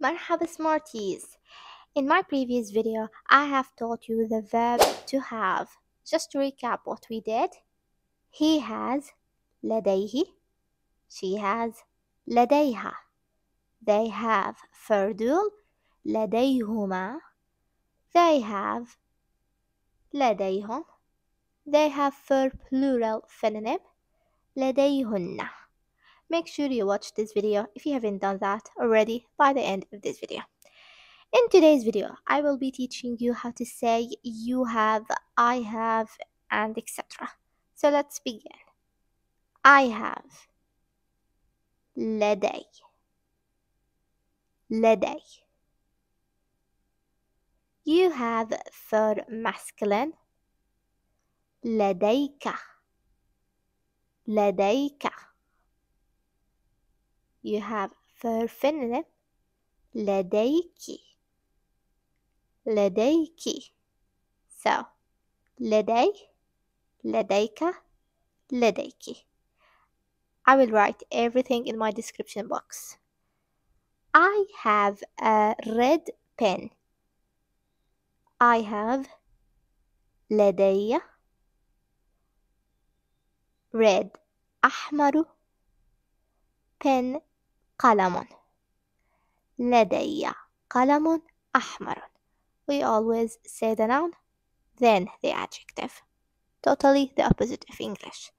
مرحبا Smarties! In my previous video, I have taught you the verb to have. Just to recap what we did. He has لديه She has لديها They have فردول, لديهما They have لديهم They have for plural feminine, لديهن Make sure you watch this video if you haven't done that already by the end of this video. In today's video, I will be teaching you how to say you have, I have, and etc. So let's begin. I have Ledei. Ledei. You have for masculine Ledeika. Ledeika. You have feminine, ledeiki, ledeiki, so لدي لديك ledeiki. I will write everything in my description box I have a red pen I have لدي red أحمر pen قلم لدي قلم أحمر We always say the noun then the adjective Totally the opposite of English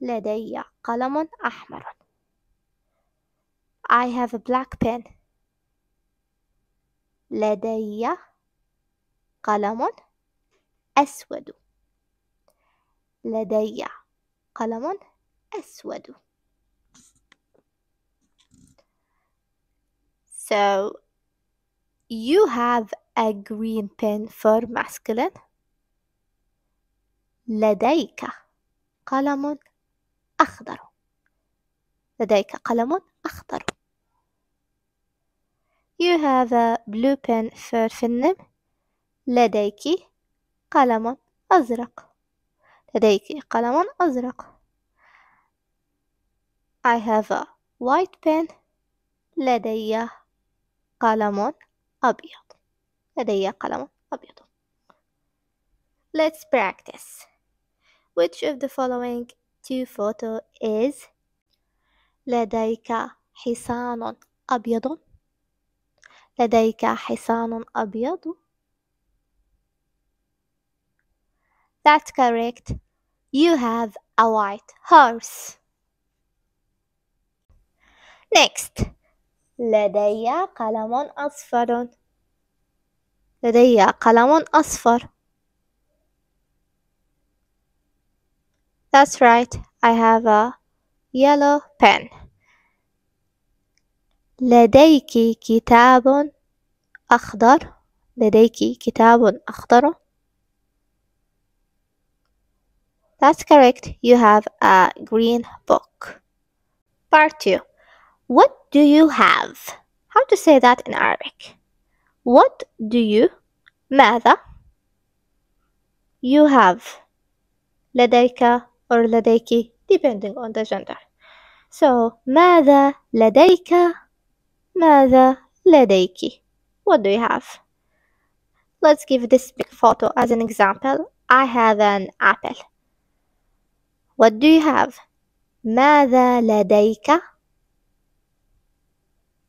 لدي قلم أحمر I have a black pen لدي قلم أسود لدي قلم أسود So you have a green pen for masculine. لديك قلم أخضر. لديك قلم أخضر. You have a blue pen for feminine. لديك قلم أزرق. لديك قلم أزرق. I have a white pen. لدي قلم أبيض لدي قلم أبيض Let's practice Which of the following two photo is لديك حصان أبيض لديك حصان أبيض That's correct. You have a white horse. Next, لدي قلم أصفر لدي قلم أصفر That's right I have a yellow pen لديك كتاب أخضر لديك كتاب أخضر That's correct you have a green book Part 2 What do you have? How to say that in Arabic? What do you? ماذا? You have. لديك or لديك depending on the gender. So ماذا لديك? ماذا لديك? What do you have? Let's give this big photo as an example. I have an apple. What do you have? ماذا لديك؟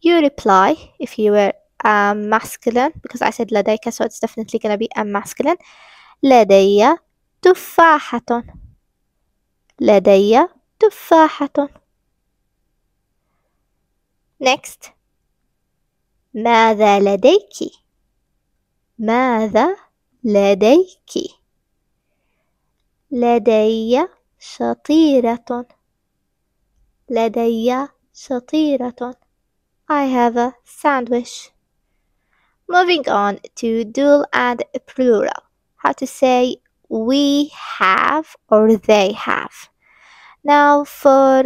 you reply if you were a masculine because I said لديك so it's definitely gonna be a masculine لدي تفاحة لدي تفاحة next ماذا لديك ماذا لديك لدي شطيرة لدي شطيرة I have a sandwich. Moving on to dual and plural. How to say we have or they have. Now for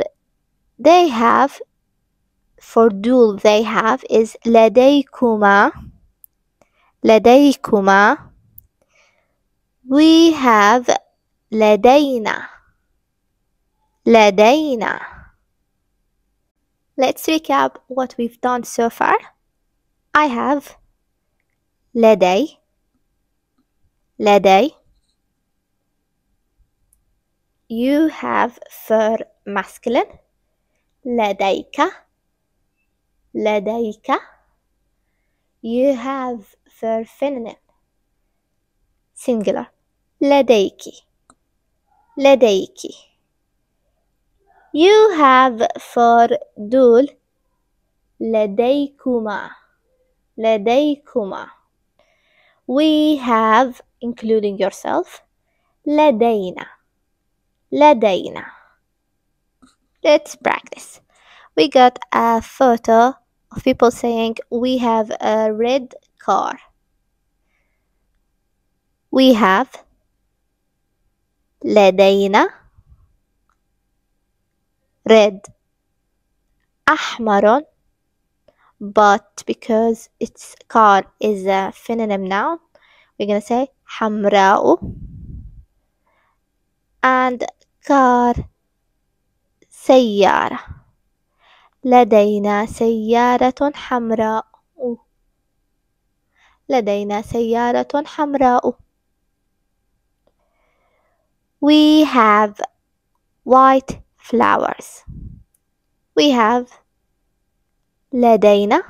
they have, for dual they have is لديكما لديكما we have لدينا لدينا Let's recap what we've done so far. I have ledei, ledei. You have for masculine ledeika, ledeika. You have for feminine singular ledeiki, ledeiki. You have for دول لديكما لديكما We have including yourself لدينا لدينا Let's practice. We got a photo of people saying we have a red car. We have لدينا red أحمر but because its car is a feminine noun we're gonna say حمراء and car سيارة لدينا سيارة حمراء لدينا سيارة حمراء We have white flowers. We have لدينا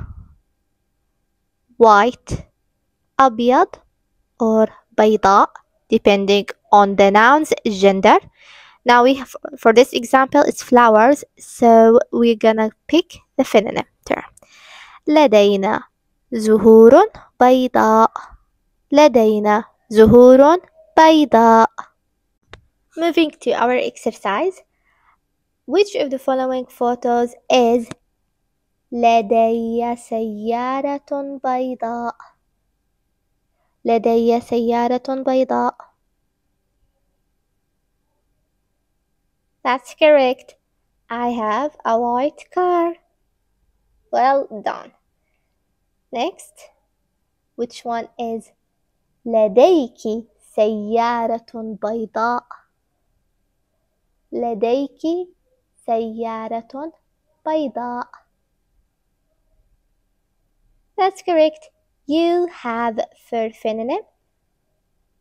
white أبيض or بيضاء depending on the noun's gender. Now we have for this example it's flowers so we're gonna pick the feminine term. لدينا زهور بيضاء لدينا زهور بيضاء Moving to our exercise which of the following photos is لدي سيارة بيضاء لدي سيارة بيضاء That's correct. I have a white car. Well done. Next, which one is لديك سيارة بيضاء لديك سيارة بيضاء That's correct. You have for feminine.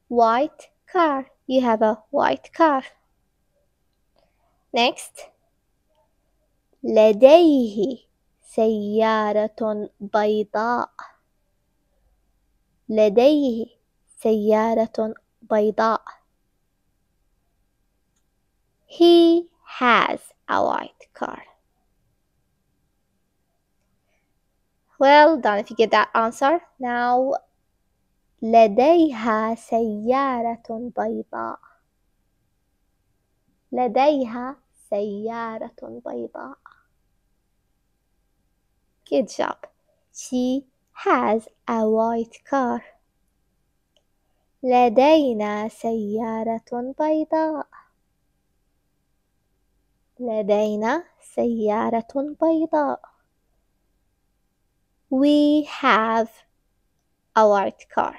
White car. You have a white car. Next. لديه سيارة بيضاء. لديه سيارة بيضاء. He has a white car. Well done if you get that answer. Now لديها سيارة بيضاء. لديها سيارة بيضاء. Good job. She has a white car. لدينا سيارة بيضاء. لدينا سيارة بيضاء We have a white car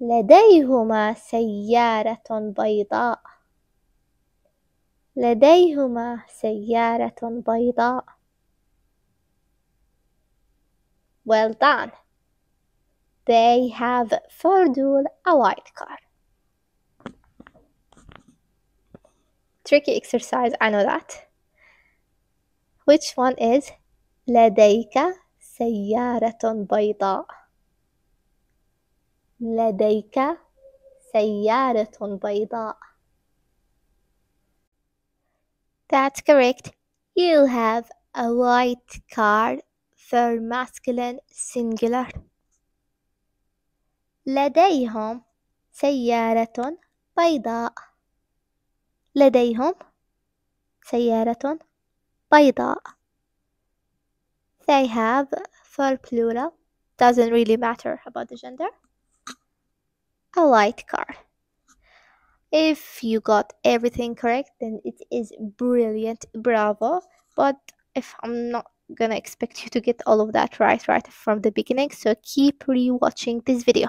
لديهما سيارة بيضاء لديهما سيارة بيضاء Well done They have Ferdul a white car tricky exercise, I know that. Which one is لديك سيارة بيضاء لديك سيارة بيضاء That's correct. You have a white car for masculine singular. لديهم سيارة بيضاء لديهم سيارة بيضاء they have for plural doesn't really matter about the gender a light car if you got everything correct then it is brilliant bravo but if i'm not gonna expect you to get all of that right right from the beginning so keep re-watching this video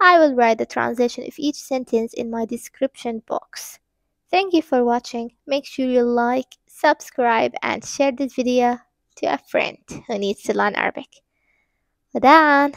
i will write the translation of each sentence in my description box Thank you for watching. Make sure you like, subscribe and share this video to a friend who needs to learn Arabic. Wadaan!